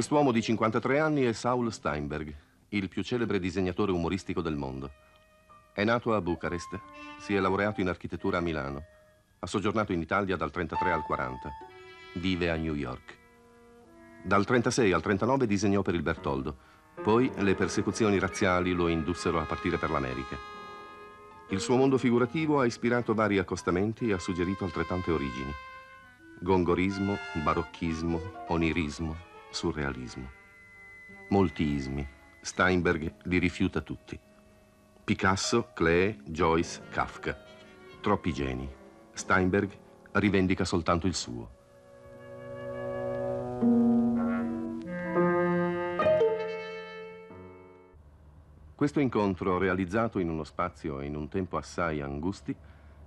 Quest'uomo di 53 anni è Saul Steinberg, il più celebre disegnatore umoristico del mondo. È nato a Bucarest, si è laureato in architettura a Milano, ha soggiornato in Italia dal 33 al 40, vive a New York. Dal 36 al 39 disegnò per il Bertoldo, poi le persecuzioni razziali lo indussero a partire per l'America. Il suo mondo figurativo ha ispirato vari accostamenti e ha suggerito altrettante origini. Gongorismo, barocchismo, onirismo, surrealismo. Molti ismi. Steinberg li rifiuta tutti. Picasso, Klee, Joyce, Kafka. Troppi geni. Steinberg rivendica soltanto il suo. Questo incontro, realizzato in uno spazio e in un tempo assai angusti,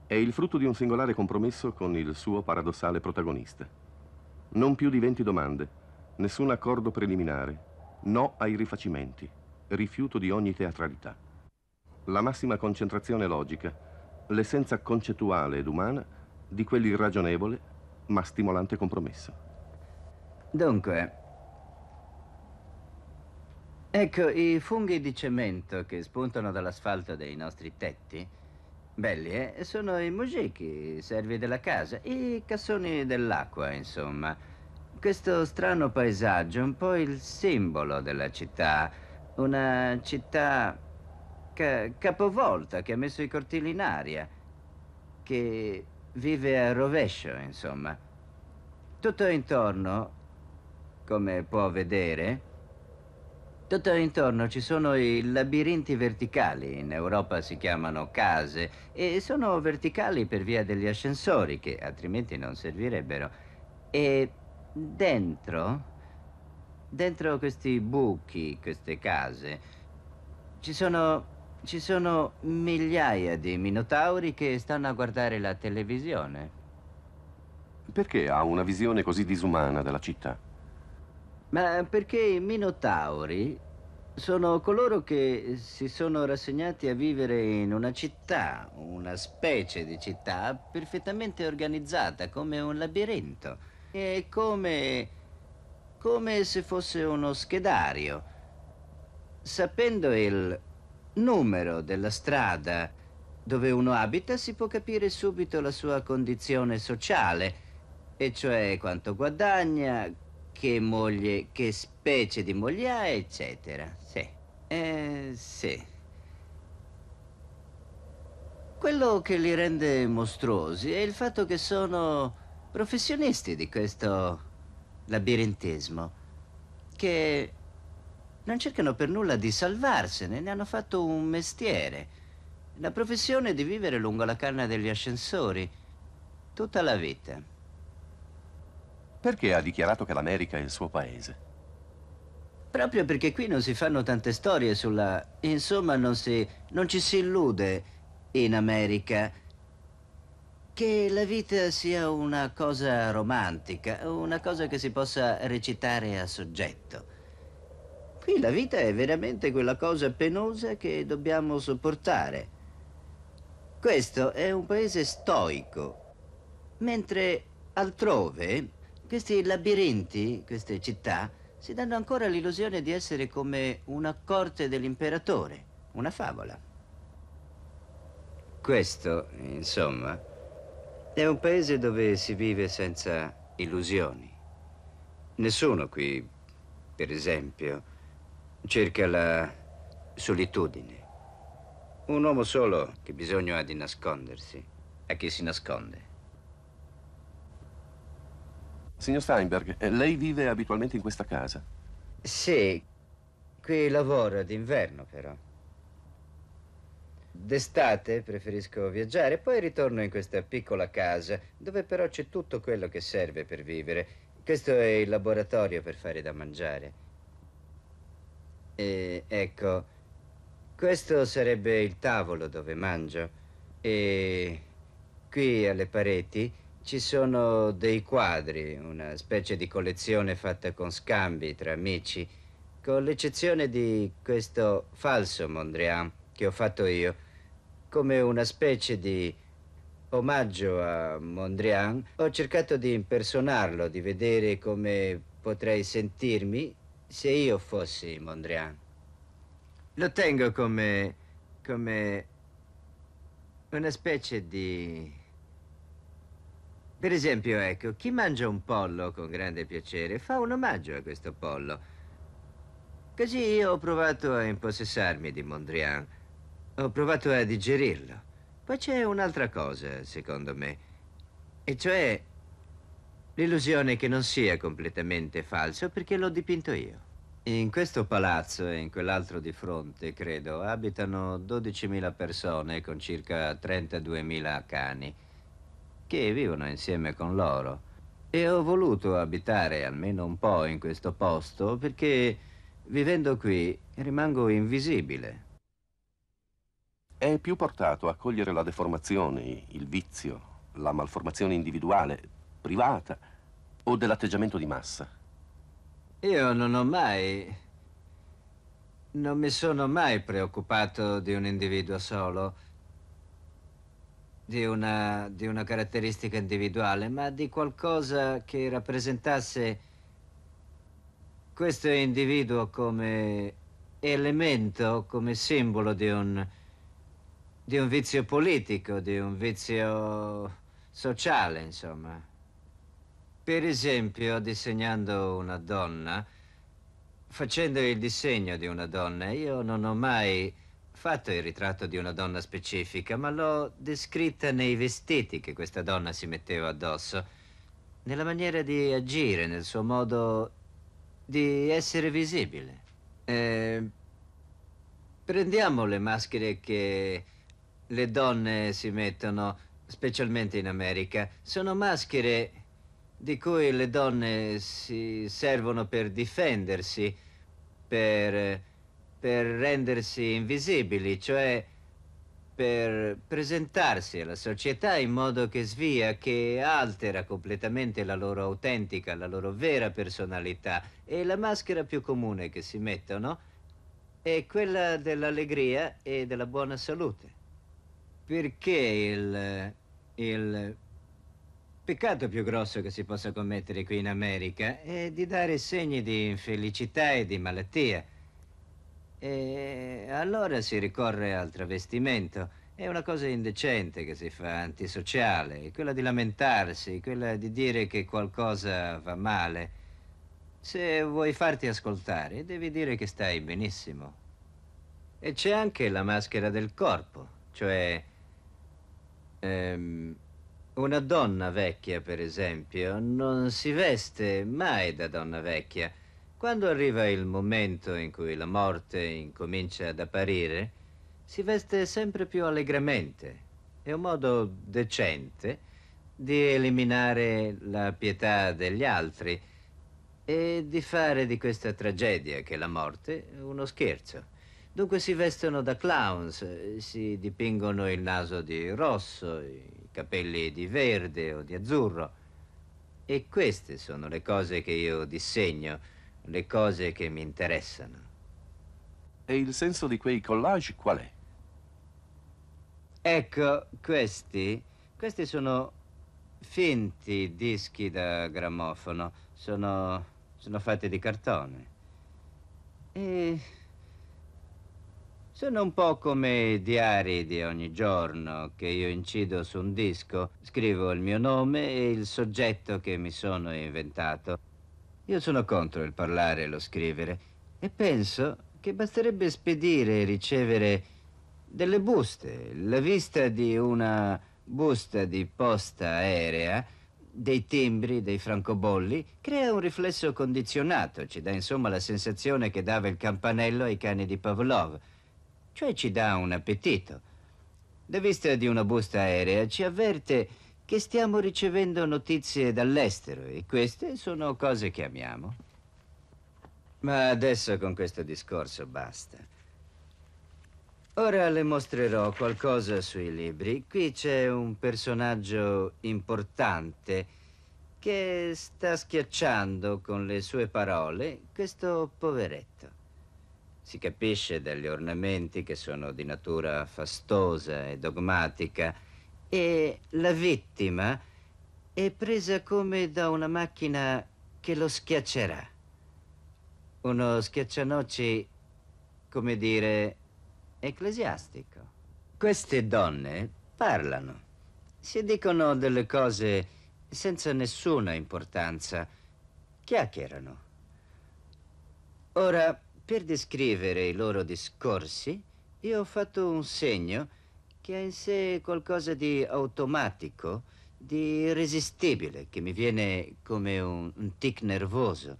è il frutto di un singolare compromesso con il suo paradossale protagonista. Non più di 20 domande, Nessun accordo preliminare. No ai rifacimenti. Rifiuto di ogni teatralità. La massima concentrazione logica, l'essenza concettuale ed umana di quell'irragionevole ma stimolante compromesso. Dunque, ecco i funghi di cemento che spuntano dall'asfalto dei nostri tetti. Belli, eh? Sono i moscichi, i servi della casa, i cassoni dell'acqua, insomma. Questo strano paesaggio è un po' il simbolo della città, una città ca capovolta che ha messo i cortili in aria, che vive a rovescio, insomma. Tutto intorno, come può vedere, tutto intorno ci sono i labirinti verticali, in Europa si chiamano case, e sono verticali per via degli ascensori che altrimenti non servirebbero. E dentro, dentro questi buchi, queste case, ci sono, ci sono migliaia di minotauri che stanno a guardare la televisione. Perché ha una visione così disumana della città? Ma perché i minotauri sono coloro che si sono rassegnati a vivere in una città, una specie di città perfettamente organizzata come un labirinto. È come... come se fosse uno schedario. Sapendo il numero della strada dove uno abita si può capire subito la sua condizione sociale, e cioè quanto guadagna, che moglie, che specie di moglie ha, eccetera. Sì. Eh, sì. Quello che li rende mostruosi è il fatto che sono professionisti di questo labirintismo che non cercano per nulla di salvarsene, ne hanno fatto un mestiere, la professione di vivere lungo la canna degli ascensori tutta la vita. Perché ha dichiarato che l'America è il suo paese? Proprio perché qui non si fanno tante storie sulla... Insomma, non, si... non ci si illude in America. Che la vita sia una cosa romantica, una cosa che si possa recitare a soggetto. Qui la vita è veramente quella cosa penosa che dobbiamo sopportare. Questo è un paese stoico, mentre altrove questi labirinti, queste città, si danno ancora l'illusione di essere come una corte dell'imperatore, una favola. Questo, insomma, è un paese dove si vive senza illusioni. Nessuno qui, per esempio, cerca la solitudine. Un uomo solo che bisogno ha di nascondersi. A chi si nasconde? Signor Steinberg, eh, lei vive abitualmente in questa casa? Sì, qui lavora d'inverno però. D'estate preferisco viaggiare, poi ritorno in questa piccola casa, dove però c'è tutto quello che serve per vivere. Questo è il laboratorio per fare da mangiare. E ecco, questo sarebbe il tavolo dove mangio. E qui alle pareti ci sono dei quadri, una specie di collezione fatta con scambi tra amici, con l'eccezione di questo falso Mondrian che ho fatto io come una specie di omaggio a Mondrian, ho cercato di impersonarlo, di vedere come potrei sentirmi se io fossi Mondrian. Lo tengo come... come... una specie di... Per esempio, ecco, chi mangia un pollo con grande piacere fa un omaggio a questo pollo. Così io ho provato a impossessarmi di Mondrian. Ho provato a digerirlo. Poi c'è un'altra cosa, secondo me, e cioè l'illusione che non sia completamente falso perché l'ho dipinto io. In questo palazzo e in quell'altro di fronte, credo, abitano 12.000 persone con circa 32.000 cani che vivono insieme con loro. E ho voluto abitare almeno un po' in questo posto perché vivendo qui rimango invisibile è più portato a cogliere la deformazione, il vizio, la malformazione individuale, privata o dell'atteggiamento di massa. Io non ho mai... non mi sono mai preoccupato di un individuo solo, di una, di una caratteristica individuale, ma di qualcosa che rappresentasse questo individuo come elemento, come simbolo di un di un vizio politico, di un vizio sociale, insomma. Per esempio, disegnando una donna, facendo il disegno di una donna, io non ho mai fatto il ritratto di una donna specifica, ma l'ho descritta nei vestiti che questa donna si metteva addosso, nella maniera di agire, nel suo modo di essere visibile. Eh, prendiamo le maschere che le donne si mettono, specialmente in America, sono maschere di cui le donne si servono per difendersi, per, per rendersi invisibili, cioè per presentarsi alla società in modo che svia, che altera completamente la loro autentica, la loro vera personalità. E la maschera più comune che si mettono è quella dell'allegria e della buona salute. Perché il, il peccato più grosso che si possa commettere qui in America è di dare segni di infelicità e di malattia. E allora si ricorre al travestimento. È una cosa indecente che si fa, antisociale, quella di lamentarsi, quella di dire che qualcosa va male. Se vuoi farti ascoltare, devi dire che stai benissimo. E c'è anche la maschera del corpo, cioè Ehm, una donna vecchia, per esempio, non si veste mai da donna vecchia. Quando arriva il momento in cui la morte incomincia ad apparire, si veste sempre più allegramente. È un modo decente di eliminare la pietà degli altri e di fare di questa tragedia che è la morte uno scherzo. Dunque si vestono da clowns, eh, si dipingono il naso di rosso, i capelli di verde o di azzurro. E queste sono le cose che io disegno, le cose che mi interessano. E il senso di quei collage qual è? Ecco, questi, questi sono finti dischi da grammofono, sono, sono fatti di cartone. E sono un po' come i diari di ogni giorno che io incido su un disco, scrivo il mio nome e il soggetto che mi sono inventato. Io sono contro il parlare e lo scrivere e penso che basterebbe spedire e ricevere delle buste, la vista di una busta di posta aerea dei timbri, dei francobolli, crea un riflesso condizionato, ci dà insomma la sensazione che dava il campanello ai cani di Pavlov cioè ci dà un appetito. La vista di una busta aerea ci avverte che stiamo ricevendo notizie dall'estero e queste sono cose che amiamo. Ma adesso con questo discorso basta. Ora le mostrerò qualcosa sui libri. Qui c'è un personaggio importante che sta schiacciando con le sue parole questo poveretto. Si capisce dagli ornamenti che sono di natura fastosa e dogmatica e la vittima è presa come da una macchina che lo schiaccerà. Uno schiaccianoci, come dire, ecclesiastico. Queste donne parlano, si dicono delle cose senza nessuna importanza, chiacchierano. Ora, per descrivere i loro discorsi, io ho fatto un segno che ha in sé qualcosa di automatico, di irresistibile, che mi viene come un, un tic nervoso.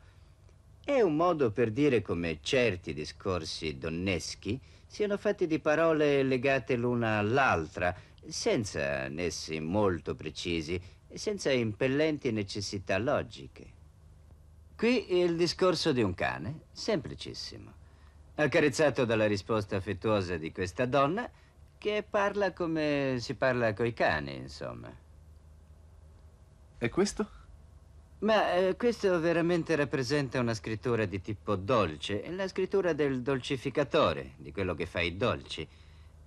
È un modo per dire come certi discorsi donneschi siano fatti di parole legate l'una all'altra, senza nessi molto precisi senza impellenti necessità logiche. Qui il discorso di un cane, semplicissimo, accarezzato dalla risposta affettuosa di questa donna che parla come si parla coi cani, insomma. E questo? Ma eh, questo veramente rappresenta una scrittura di tipo dolce, la scrittura del dolcificatore, di quello che fa i dolci.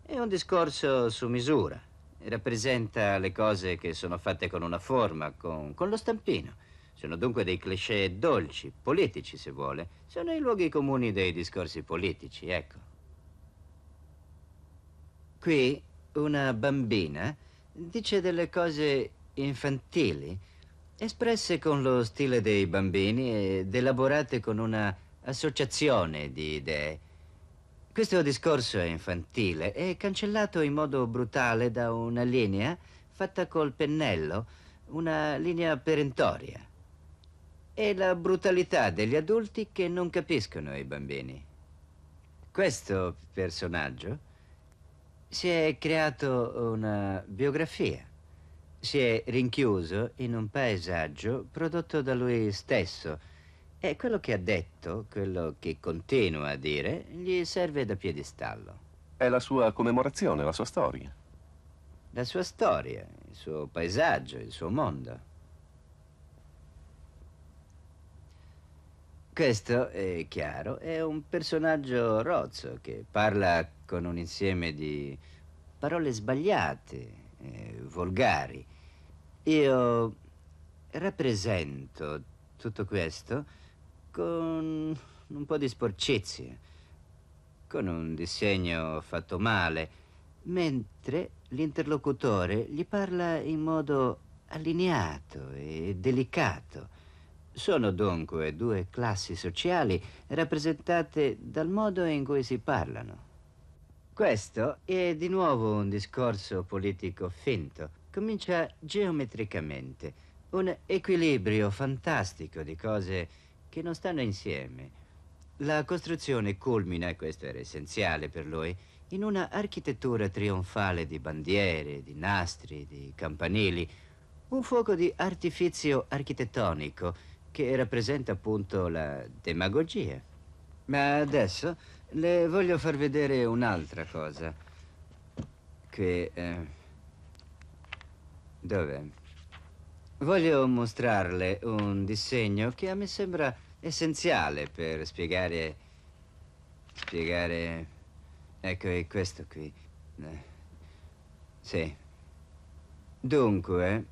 È un discorso su misura, rappresenta le cose che sono fatte con una forma, con, con lo stampino. Sono dunque dei cliché dolci, politici se vuole. Sono i luoghi comuni dei discorsi politici, ecco. Qui una bambina dice delle cose infantili, espresse con lo stile dei bambini ed elaborate con una associazione di idee. Questo discorso è infantile è cancellato in modo brutale da una linea fatta col pennello, una linea perentoria è la brutalità degli adulti che non capiscono i bambini. Questo personaggio si è creato una biografia, si è rinchiuso in un paesaggio prodotto da lui stesso e quello che ha detto, quello che continua a dire, gli serve da piedistallo. È la sua commemorazione, la sua storia. La sua storia, il suo paesaggio, il suo mondo. Questo, è chiaro, è un personaggio rozzo che parla con un insieme di parole sbagliate, eh, volgari. Io rappresento tutto questo con un po' di sporcizie, con un disegno fatto male, mentre l'interlocutore gli parla in modo allineato e delicato. Sono dunque due classi sociali rappresentate dal modo in cui si parlano. Questo è di nuovo un discorso politico finto. Comincia geometricamente, un equilibrio fantastico di cose che non stanno insieme. La costruzione culmina, e questo era essenziale per lui, in una architettura trionfale di bandiere, di nastri, di campanili, un fuoco di artifizio architettonico che rappresenta appunto la demagogia. Ma adesso le voglio far vedere un'altra cosa. Che... Eh, Dov'è? Voglio mostrarle un disegno che a me sembra essenziale per spiegare... Spiegare... Ecco, è questo qui. Eh, sì. Dunque...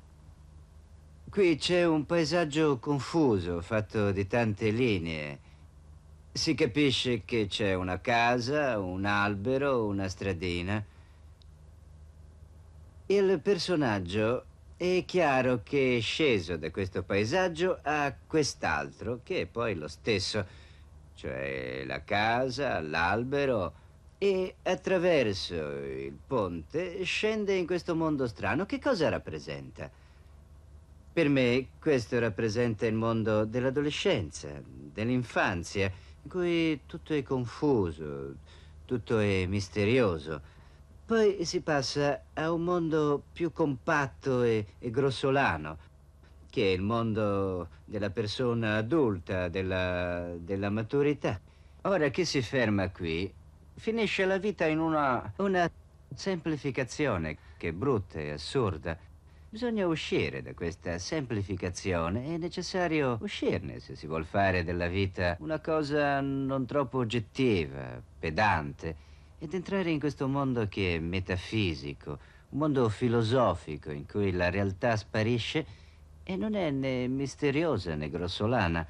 Qui c'è un paesaggio confuso, fatto di tante linee. Si capisce che c'è una casa, un albero, una stradina. Il personaggio è chiaro che è sceso da questo paesaggio a quest'altro, che è poi lo stesso, cioè la casa, l'albero, e attraverso il ponte scende in questo mondo strano. Che cosa rappresenta? Per me questo rappresenta il mondo dell'adolescenza, dell'infanzia, in cui tutto è confuso, tutto è misterioso. Poi si passa a un mondo più compatto e, e grossolano, che è il mondo della persona adulta, della, della, maturità. Ora chi si ferma qui finisce la vita in una, una semplificazione che è brutta e assurda Bisogna uscire da questa semplificazione, è necessario uscirne se si vuol fare della vita una cosa non troppo oggettiva, pedante, ed entrare in questo mondo che è metafisico, un mondo filosofico in cui la realtà sparisce e non è né misteriosa né grossolana,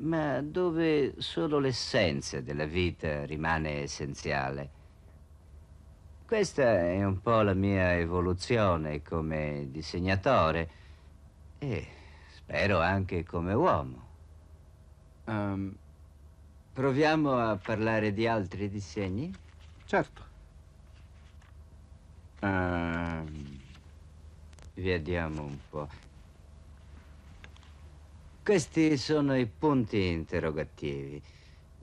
ma dove solo l'essenza della vita rimane essenziale. Questa è un po' la mia evoluzione come disegnatore e spero anche come uomo. Um, proviamo a parlare di altri disegni? Certo. Um, ehm, vediamo un po'. Questi sono i punti interrogativi.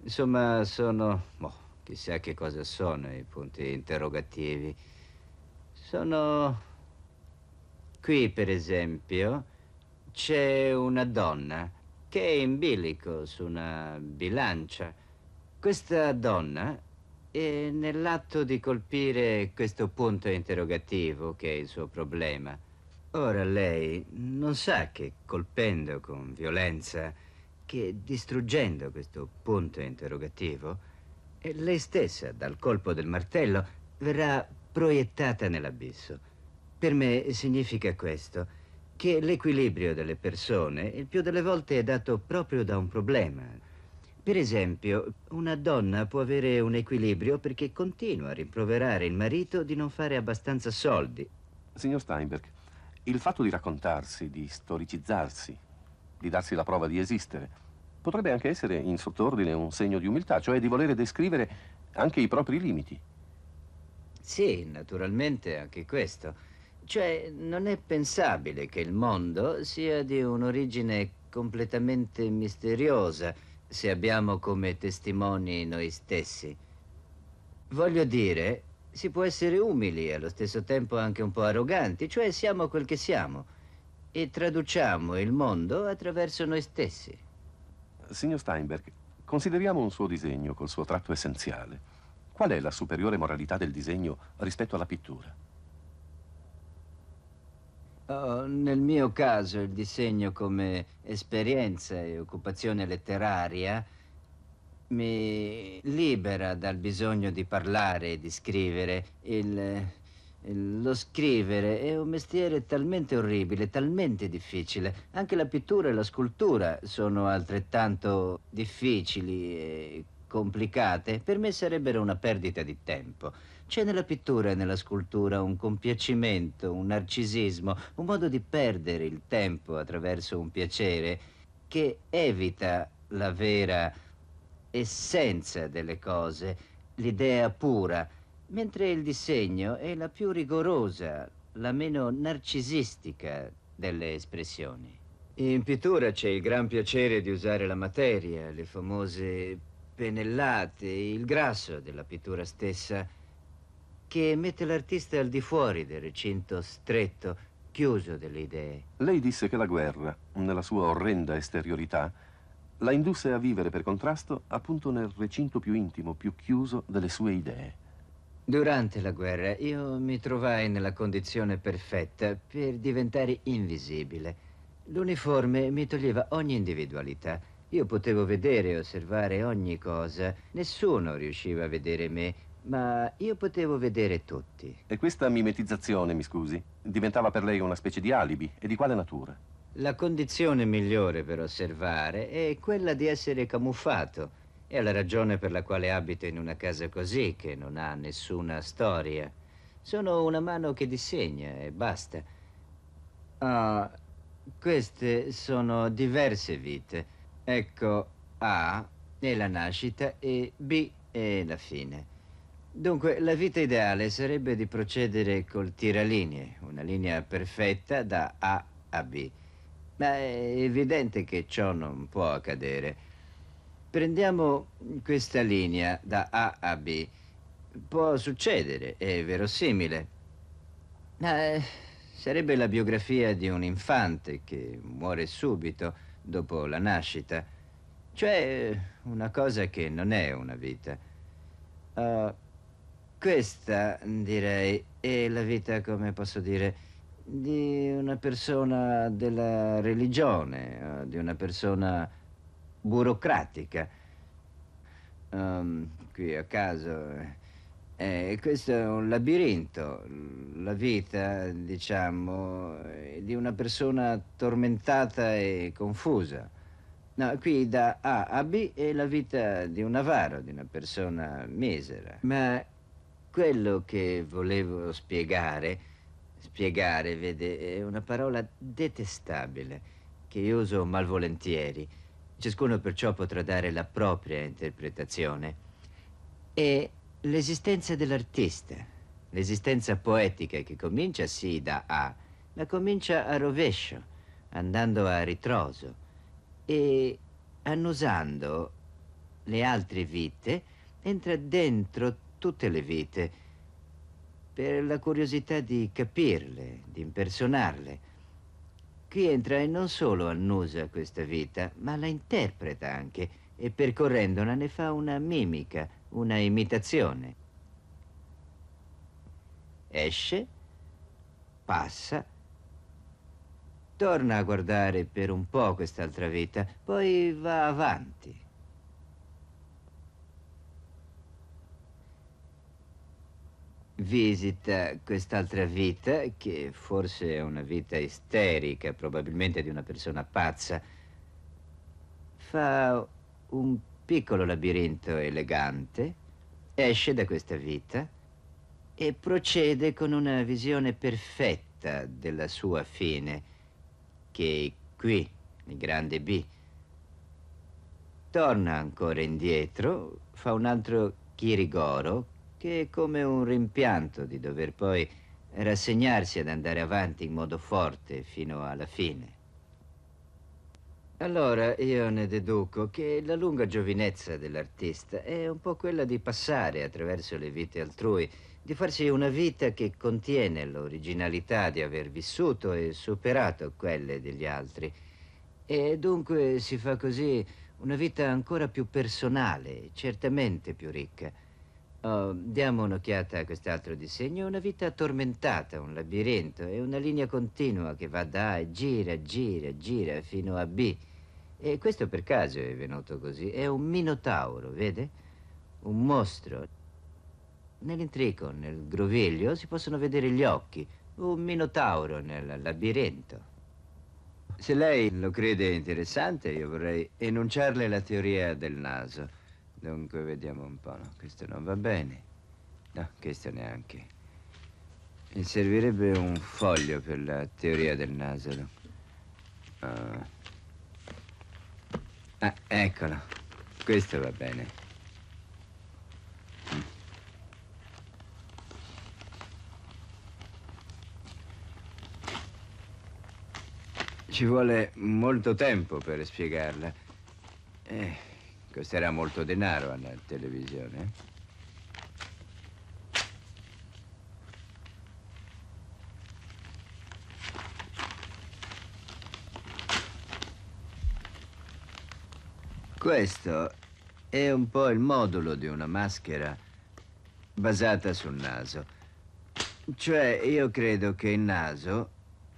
Insomma, sono... Boh Chissà che cosa sono i punti interrogativi. Sono... Qui, per esempio, c'è una donna che è in bilico su una bilancia. Questa donna è nell'atto di colpire questo punto interrogativo che è il suo problema. Ora lei non sa che colpendo con violenza, che distruggendo questo punto interrogativo, lei stessa, dal colpo del martello, verrà proiettata nell'abisso. Per me significa questo, che l'equilibrio delle persone il più delle volte è dato proprio da un problema. Per esempio, una donna può avere un equilibrio perché continua a rimproverare il marito di non fare abbastanza soldi. Signor Steinberg, il fatto di raccontarsi, di storicizzarsi, di darsi la prova di esistere, potrebbe anche essere in sottordine un segno di umiltà, cioè di volere descrivere anche i propri limiti. Sì, naturalmente anche questo. Cioè, non è pensabile che il mondo sia di un'origine completamente misteriosa se abbiamo come testimoni noi stessi. Voglio dire, si può essere umili e allo stesso tempo anche un po' arroganti, cioè siamo quel che siamo e traduciamo il mondo attraverso noi stessi. Signor Steinberg, consideriamo un suo disegno col suo tratto essenziale. Qual è la superiore moralità del disegno rispetto alla pittura? Oh, nel mio caso il disegno come esperienza e occupazione letteraria mi libera dal bisogno di parlare e di scrivere. Il lo scrivere è un mestiere talmente orribile, talmente difficile. Anche la pittura e la scultura sono altrettanto difficili e complicate. Per me sarebbero una perdita di tempo. C'è nella pittura e nella scultura un compiacimento, un narcisismo, un modo di perdere il tempo attraverso un piacere che evita la vera essenza delle cose, l'idea pura mentre il disegno è la più rigorosa, la meno narcisistica delle espressioni. In pittura c'è il gran piacere di usare la materia, le famose pennellate, il grasso della pittura stessa, che mette l'artista al di fuori del recinto stretto, chiuso delle idee. Lei disse che la guerra, nella sua orrenda esteriorità, la indusse a vivere per contrasto appunto nel recinto più intimo, più chiuso delle sue idee. Durante la guerra io mi trovai nella condizione perfetta per diventare invisibile. L'uniforme mi toglieva ogni individualità. Io potevo vedere e osservare ogni cosa. Nessuno riusciva a vedere me, ma io potevo vedere tutti. E questa mimetizzazione, mi scusi, diventava per lei una specie di alibi? E di quale natura? La condizione migliore per osservare è quella di essere camuffato. È la ragione per la quale abito in una casa così, che non ha nessuna storia. Sono una mano che disegna e basta. Ah, queste sono diverse vite. Ecco, A è la nascita e B è la fine. Dunque, la vita ideale sarebbe di procedere col tiralinee, una linea perfetta da A a B. Ma è evidente che ciò non può accadere. Prendiamo questa linea da A a B. Può succedere, è verosimile. Ma eh, sarebbe la biografia di un infante che muore subito dopo la nascita. Cioè una cosa che non è una vita. Uh, questa, direi, è la vita, come posso dire, di una persona della religione, ah, di una persona burocratica. Um, qui a caso... Eh, questo è un labirinto, la vita, diciamo, eh, di una persona tormentata e confusa. No, qui da A a B è la vita di un avaro, di una persona misera. Ma quello che volevo spiegare, spiegare, vede, è una parola detestabile che io uso malvolentieri. Ciascuno perciò potrà dare la propria interpretazione. E l'esistenza dell'artista, l'esistenza poetica che comincia sì da A, ma comincia a rovescio, andando a ritroso e annusando le altre vite, entra dentro tutte le vite per la curiosità di capirle, di impersonarle chi entra e non solo annusa questa vita, ma la interpreta anche e percorrendola ne fa una mimica, una imitazione. Esce, passa, torna a guardare per un po' quest'altra vita, poi va avanti. visita quest'altra vita, che forse è una vita isterica, probabilmente di una persona pazza, fa un piccolo labirinto elegante, esce da questa vita e procede con una visione perfetta della sua fine, che è qui, il grande B, torna ancora indietro, fa un altro chirigoro che è come un rimpianto di dover poi rassegnarsi ad andare avanti in modo forte fino alla fine. Allora io ne deduco che la lunga giovinezza dell'artista è un po' quella di passare attraverso le vite altrui, di farsi una vita che contiene l'originalità di aver vissuto e superato quelle degli altri. E dunque si fa così una vita ancora più personale, certamente più ricca. Oh, diamo un'occhiata a quest'altro disegno. Una vita tormentata, un labirinto. È una linea continua che va da A e gira, gira, gira fino a B. E questo per caso è venuto così. È un minotauro, vede? Un mostro. Nell'intrico, nel groviglio, si possono vedere gli occhi. Un minotauro nel labirinto. Se lei lo crede interessante, io vorrei enunciarle la teoria del naso. Dunque, vediamo un po', no? Questo non va bene. No, questo neanche. Mi servirebbe un foglio per la teoria del naso. Uh. Ah, eccolo. Questo va bene. Mm. Ci vuole molto tempo per spiegarla. Eh. Costerà ecco, molto denaro alla televisione. Questo è un po' il modulo di una maschera basata sul naso. Cioè, io credo che il naso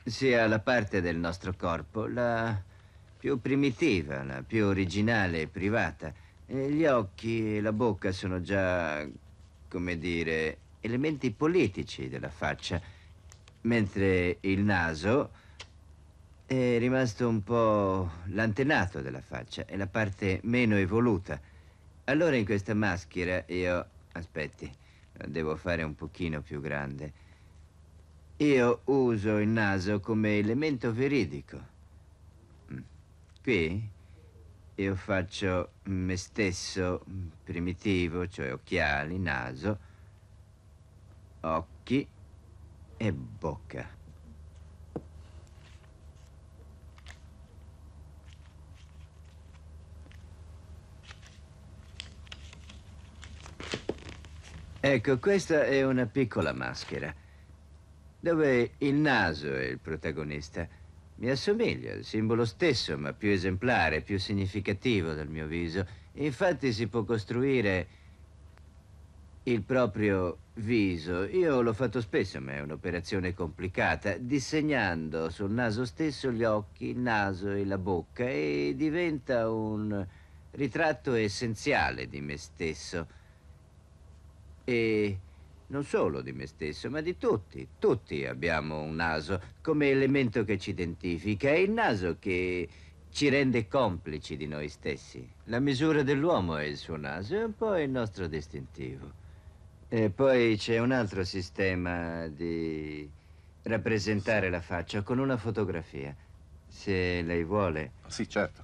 sia la parte del nostro corpo la più primitiva, la più originale e privata. gli occhi e la bocca sono già, come dire, elementi politici della faccia, mentre il naso è rimasto un po' l'antenato della faccia, è la parte meno evoluta. Allora in questa maschera io... aspetti, la devo fare un pochino più grande. Io uso il naso come elemento veridico qui io faccio me stesso primitivo, cioè occhiali, naso, occhi e bocca. Ecco, questa è una piccola maschera, dove il naso è il protagonista. Mi assomiglia, il simbolo stesso, ma più esemplare, più significativo dal mio viso. Infatti si può costruire il proprio viso. Io l'ho fatto spesso, ma è un'operazione complicata, disegnando sul naso stesso gli occhi, il naso e la bocca e diventa un ritratto essenziale di me stesso. E non solo di me stesso, ma di tutti. Tutti abbiamo un naso come elemento che ci identifica. È il naso che ci rende complici di noi stessi. La misura dell'uomo è il suo naso è un po' il nostro distintivo. E poi c'è un altro sistema di rappresentare la faccia con una fotografia, se lei vuole. Sì, certo.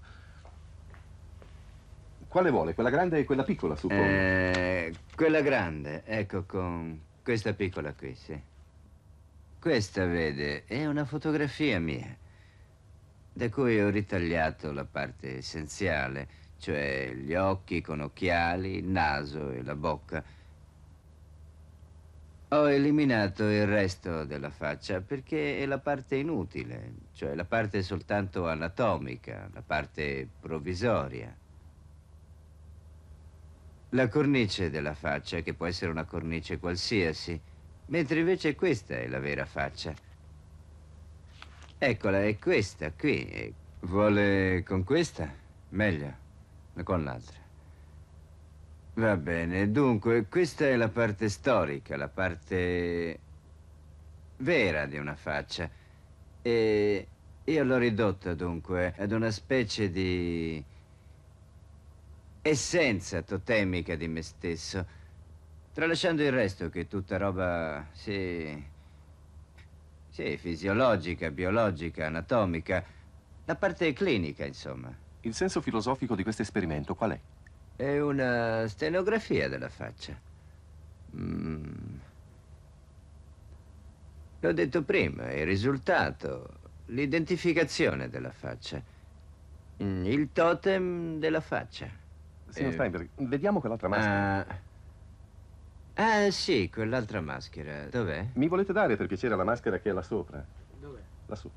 Quale vuole? Quella grande e quella piccola, suppongo. Eh, quella grande, ecco, con questa piccola qui, sì. Questa, vede, è una fotografia mia, da cui ho ritagliato la parte essenziale, cioè gli occhi con occhiali, il naso e la bocca. Ho eliminato il resto della faccia perché è la parte inutile, cioè la parte soltanto anatomica, la parte provvisoria la cornice della faccia, che può essere una cornice qualsiasi, mentre invece questa è la vera faccia. Eccola, è questa qui. Vuole con questa? Meglio, con l'altra. Va bene, dunque, questa è la parte storica, la parte vera di una faccia. E io l'ho ridotta dunque ad una specie di essenza totemica di me stesso, tralasciando il resto che è tutta roba, sì, sì, fisiologica, biologica, anatomica, la parte clinica, insomma. Il senso filosofico di questo esperimento qual è? È una stenografia della faccia. Mm. L'ho detto prima, il risultato, l'identificazione della faccia, mm, il totem della faccia. Signor eh, Steinberg, vediamo quell'altra maschera. Ah, ah sì, quell'altra maschera. Dov'è? Mi volete dare per piacere la maschera che è là sopra? Dov'è? Lassù.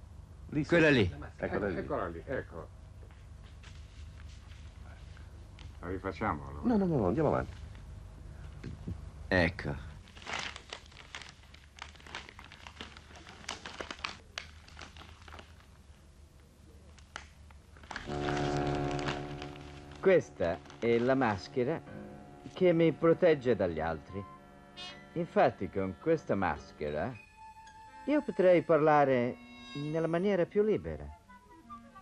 Lì, quella lì. Eccola, lì. eccola lì. Eccola Rifacciamolo. No, no, no, andiamo avanti. Ecco. Questa è la maschera che mi protegge dagli altri. Infatti con questa maschera io potrei parlare nella maniera più libera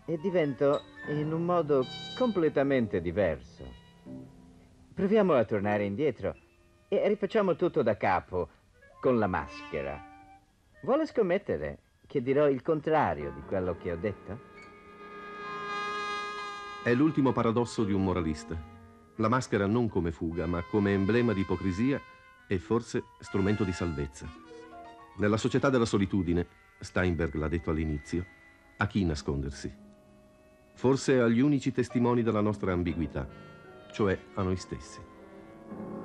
e divento in un modo completamente diverso. Proviamo a tornare indietro e rifacciamo tutto da capo con la maschera. Vuole scommettere che dirò il contrario di quello che ho detto? È l'ultimo paradosso di un moralista. La maschera non come fuga, ma come emblema di ipocrisia e forse strumento di salvezza. Nella società della solitudine, Steinberg l'ha detto all'inizio, a chi nascondersi? Forse agli unici testimoni della nostra ambiguità, cioè a noi stessi.